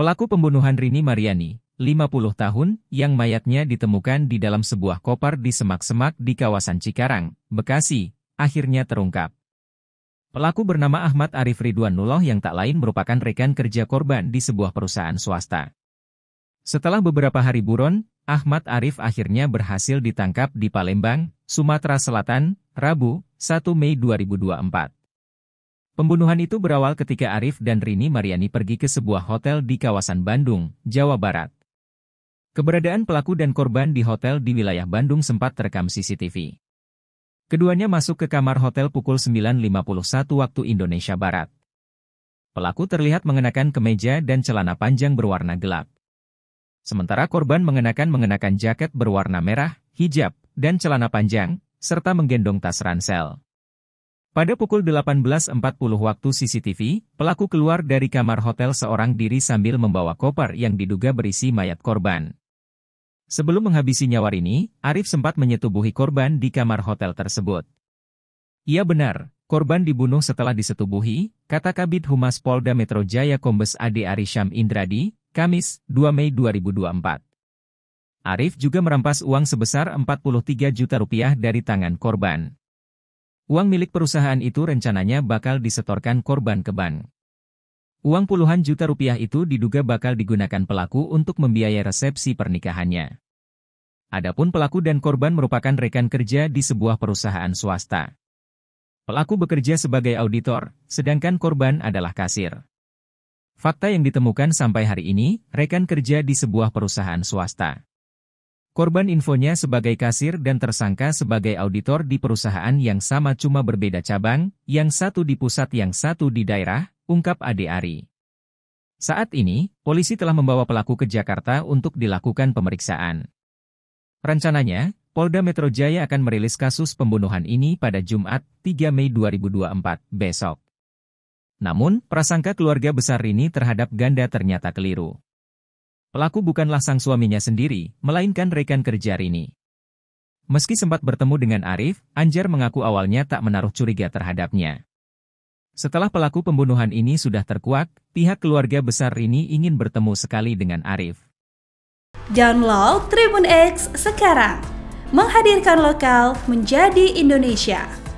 Pelaku pembunuhan Rini Mariani, 50 tahun, yang mayatnya ditemukan di dalam sebuah koper di semak-semak di kawasan Cikarang, Bekasi, akhirnya terungkap. Pelaku bernama Ahmad Arif Ridwanullah yang tak lain merupakan rekan kerja korban di sebuah perusahaan swasta. Setelah beberapa hari buron, Ahmad Arif akhirnya berhasil ditangkap di Palembang, Sumatera Selatan, Rabu, 1 Mei 2024. Pembunuhan itu berawal ketika Arif dan Rini Mariani pergi ke sebuah hotel di kawasan Bandung, Jawa Barat. Keberadaan pelaku dan korban di hotel di wilayah Bandung sempat terekam CCTV. Keduanya masuk ke kamar hotel pukul 9.51 waktu Indonesia Barat. Pelaku terlihat mengenakan kemeja dan celana panjang berwarna gelap. Sementara korban mengenakan mengenakan jaket berwarna merah, hijab, dan celana panjang, serta menggendong tas ransel. Pada pukul 18.40 waktu CCTV, pelaku keluar dari kamar hotel seorang diri sambil membawa koper yang diduga berisi mayat korban. Sebelum menghabisi nyawa ini, Arif sempat menyetubuhi korban di kamar hotel tersebut. Ia benar, korban dibunuh setelah disetubuhi, kata Kabit Humas Polda Metro Jaya Kombes Ade Arisham Indradi, Kamis, 2 Mei 2024. Arif juga merampas uang sebesar 43 juta rupiah dari tangan korban. Uang milik perusahaan itu rencananya bakal disetorkan korban ke bank. Uang puluhan juta rupiah itu diduga bakal digunakan pelaku untuk membiayai resepsi pernikahannya. Adapun pelaku dan korban merupakan rekan kerja di sebuah perusahaan swasta. Pelaku bekerja sebagai auditor, sedangkan korban adalah kasir. Fakta yang ditemukan sampai hari ini, rekan kerja di sebuah perusahaan swasta. Korban infonya sebagai kasir dan tersangka sebagai auditor di perusahaan yang sama cuma berbeda cabang, yang satu di pusat yang satu di daerah, ungkap Ade Ari. Saat ini, polisi telah membawa pelaku ke Jakarta untuk dilakukan pemeriksaan. Rencananya, Polda Metro Jaya akan merilis kasus pembunuhan ini pada Jumat 3 Mei 2024 besok. Namun, prasangka keluarga besar ini terhadap Ganda ternyata keliru. Pelaku bukanlah sang suaminya sendiri, melainkan rekan kerja Rini. Meski sempat bertemu dengan Arif, Anjar mengaku awalnya tak menaruh curiga terhadapnya. Setelah pelaku pembunuhan ini sudah terkuak, pihak keluarga besar Rini ingin bertemu sekali dengan Arif. Download Tribun X sekarang, menghadirkan lokal menjadi Indonesia.